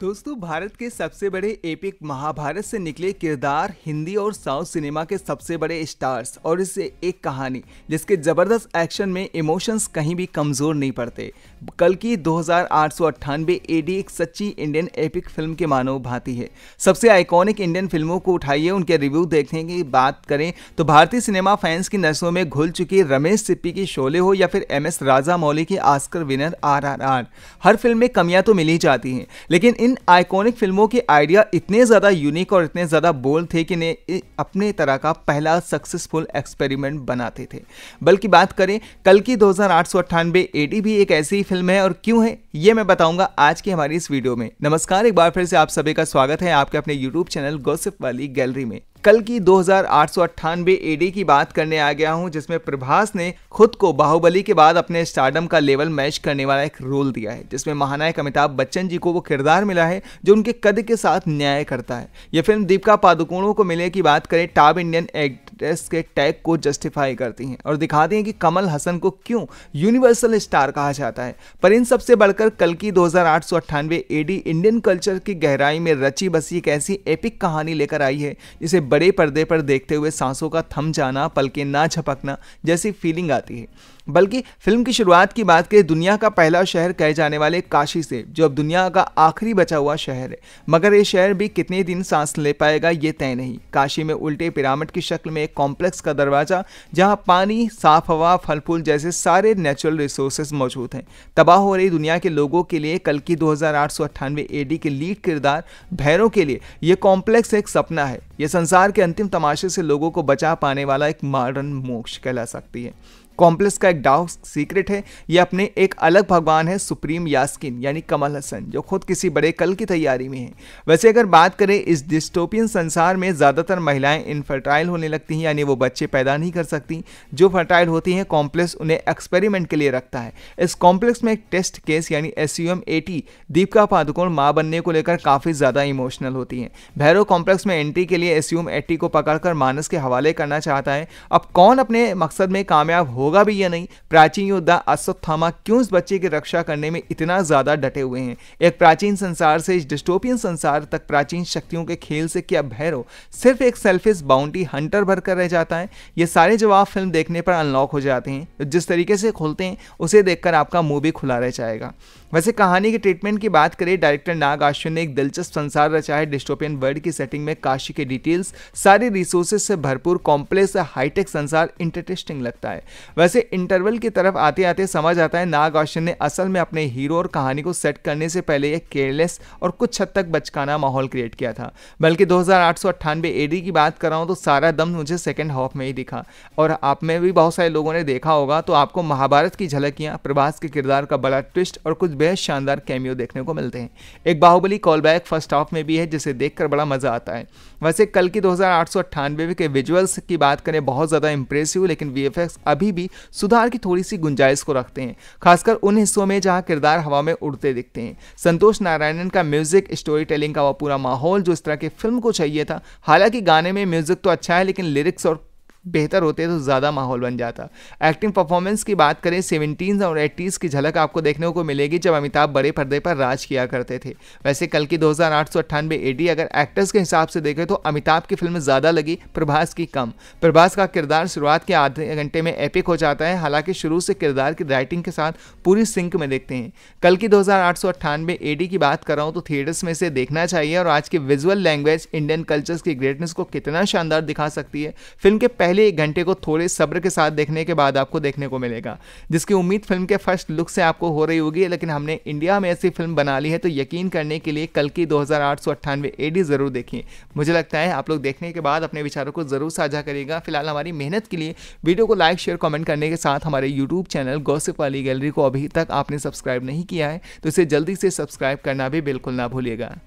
दोस्तों भारत के सबसे बड़े एपिक महाभारत से निकले किरदार हिंदी और साउथ सिनेमा के सबसे बड़े स्टार्स और इससे एक कहानी जिसके जबरदस्त एक्शन में इमोशंस कहीं भी कमजोर नहीं पड़ते कल की दो एडी एक सच्ची इंडियन एपिक फिल्म के मानव भांति है सबसे आइकॉनिक इंडियन फिल्मों को उठाइए उनके रिव्यू देखने की बात करें तो भारतीय सिनेमा फैंस की नसों में घुल चुकी रमेश सिप्पी की शोले हो या फिर एम एस राजा मौली की आस्कर विनर आर हर फिल्म में कमियां तो मिली जाती हैं लेकिन इन इन आइकॉनिक फिल्मों के आइडिया इतने ज़्यादा यूनिक और इतने ज़्यादा बोल्ड थे कि इन्हें अपने तरह का पहला सक्सेसफुल एक्सपेरिमेंट बनाते थे बल्कि बात करें कल की दो हज़ार भी एक ऐसी फिल्म है और क्यों है ये मैं बताऊंगा आज की हमारी इस वीडियो में नमस्कार एक बार फिर से आप सभी का स्वागत है आपके अपने यूट्यूब चैनल गोसिफ वाली गैलरी में कल की दो हजार एडी की बात करने आ गया हूं जिसमें प्रभास ने खुद को बाहुबली के बाद अपने स्टार्डम का लेवल मैच करने वाला एक रोल दिया है जिसमें महानायक अमिताभ बच्चन जी को वो किरदार मिला है जो उनके कद के साथ न्याय करता है यह फिल्म दीपिका पादुकोणों को मिलने की बात करें टाब इंडियन एक्ट टेस्ट के टैग को जस्टिफाई करती हैं और दिखाती हैं कि कमल हसन को क्यों यूनिवर्सल स्टार कहा जाता है पर इन सबसे बढ़कर कल की दो एडी इंडियन कल्चर की गहराई में रची बसी एक ऐसी एपिक कहानी लेकर आई है जिसे बड़े पर्दे पर देखते हुए सांसों का थम जाना पलके ना झपकना जैसी फीलिंग आती है बल्कि फिल्म की शुरुआत की बात करें दुनिया का पहला शहर कहे जाने वाले काशी से जो अब दुनिया का आखिरी बचा हुआ शहर है मगर ये शहर भी कितने दिन सांस ले पाएगा ये तय नहीं काशी में उल्टे पिरामिड की शक्ल में एक कॉम्प्लेक्स का दरवाजा जहाँ पानी साफ हवा फल फूल जैसे सारे नेचुरल रिसोर्सेज मौजूद हैं तबाह हो रही दुनिया के लोगों के लिए कल की दो हज़ार के लीड किरदार भैरों के लिए यह कॉम्प्लेक्स एक सपना है यह संसार के अंतिम तमाशे से लोगों को बचा पाने वाला एक मॉडर्न मोक्ष कहला सकती है कॉम्प्लेक्स का एक डाउ सीक्रेट है ये अपने एक अलग भगवान है सुप्रीम यास्किन यानी कमल हसन जो खुद किसी बड़े कल की तैयारी में है वैसे अगर बात करें इस डिस्टोपियन संसार में ज़्यादातर महिलाएं इनफर्टाइल होने लगती हैं यानी वो बच्चे पैदा नहीं कर सकती जो फर्टाइल होती हैं कॉम्प्लेक्स उन्हें एक्सपेरिमेंट के लिए रखता है इस कॉम्प्लेक्स में एक टेस्ट केस यानी S U M AT Deepika Padukone माँ बनने को लेकर काफ़ी ज़्यादा इमोशनल होती हैं भैरव कॉम्प्लेक्स में एंट्री के लिए ये एस्यूम एटी को पकड़कर मानस के हवाले करना चाहता है अब कौन अपने मकसद में कामयाब होगा भी या नहीं प्राचीन योद्धा अश्वत्थामा क्यों इस बच्चे की रक्षा करने में इतना ज़्यादा डटे हुए हैं एक प्राचीन संसार से इस डिस्टोपियन संसार तक प्राचीन शक्तियों के खेल से क्या भैरव सिर्फ एक सेल्फिश बाउंड्री हंटर भरकर रह जाता है ये सारे जवाब फिल्म देखने पर अनलॉक हो जाते हैं जिस तरीके से खुलते हैं उसे देखकर आपका मुंह भी खुला रह जाएगा वैसे कहानी के ट्रीटमेंट की बात करें डायरेक्टर नाग आश्विन ने एक दिलचस्प संसार रचा है डिस्टोपियन वर्ल्ड की सेटिंग में काशी के डिटेल्स सारे रिसोर्सेज से भरपूर कॉम्प्लेक्स हाईटेक संसार इंटरेस्टिंग लगता है वैसे इंटरवल की तरफ आते आते समझ आता है नाग आश्विन ने असल में अपने हीरो और कहानी को सेट करने से पहले एक केयरलेस और कुछ हद तक बचकाना माहौल क्रिएट किया था बल्कि दो हज़ार एडी की बात कर रहा हूँ तो सारा दम मुझे सेकेंड हाफ में ही दिखा और आप में भी बहुत सारे लोगों ने देखा होगा तो आपको महाभारत की झलकियाँ प्रभास के किरदार का बड़ा ट्विस्ट और कुछ बेहद शानदार कैमियो देखने को मिलते हैं एक Baahubali call back first half में भी है जिसे देखकर बड़ा मजा आता है वैसे कल की दो के विजुअल्स की बात करें बहुत ज़्यादा इंप्रेसिव लेकिन वी अभी भी सुधार की थोड़ी सी गुंजाइश को रखते हैं खासकर उन हिस्सों में जहाँ किरदार हवा में उड़ते दिखते हैं संतोष नारायणन का म्यूजिक स्टोरी टेलिंग का वह पूरा माहौल जो इस तरह के फिल्म को चाहिए था हालांकि गाने में म्यूजिक तो अच्छा है लेकिन लिरिक्स और बेहतर होते तो ज़्यादा माहौल बन जाता एक्टिंग परफॉर्मेंस की बात करें सेवेंटीज़ और एट्टीज की झलक आपको देखने को मिलेगी जब अमिताभ बड़े पर्दे पर राज किया करते थे वैसे कल की दो हज़ार एडी अगर एक्टर्स के हिसाब से देखें तो अमिताभ की फिल्म ज़्यादा लगी प्रभास की कम प्रभास का किरदार शुरुआत के आधे घंटे में एपिक हो जाता है हालांकि शुरू से किरदार की राइटिंग के साथ पूरी सिंक में देखते हैं कल की दो हज़ार एडी की बात कर रहा हूँ तो थिएटर्स में से देखना चाहिए और आज की विजुअल लैंग्वेज इंडियन कल्चर्स की ग्रेटनेस को कितना शानदार दिखा सकती है फिल्म के पहले पहले एक घंटे को थोड़े सब्र के साथ देखने के बाद आपको देखने को मिलेगा जिसकी उम्मीद फिल्म के फर्स्ट लुक से आपको हो रही होगी लेकिन हमने इंडिया में ऐसी फिल्म बना ली है तो यकीन करने के लिए कल की दो एडी ज़रूर देखिए मुझे लगता है आप लोग देखने के बाद अपने विचारों को ज़रूर साझा करेगा फिलहाल हमारी मेहनत के लिए वीडियो को लाइक शेयर कमेंट करने के साथ हमारे यूट्यूब चैनल गौसिफ वाली गैलरी को अभी तक आपने सब्सक्राइब नहीं किया है तो इसे जल्दी से सब्सक्राइब करना भी बिल्कुल ना भूलिएगा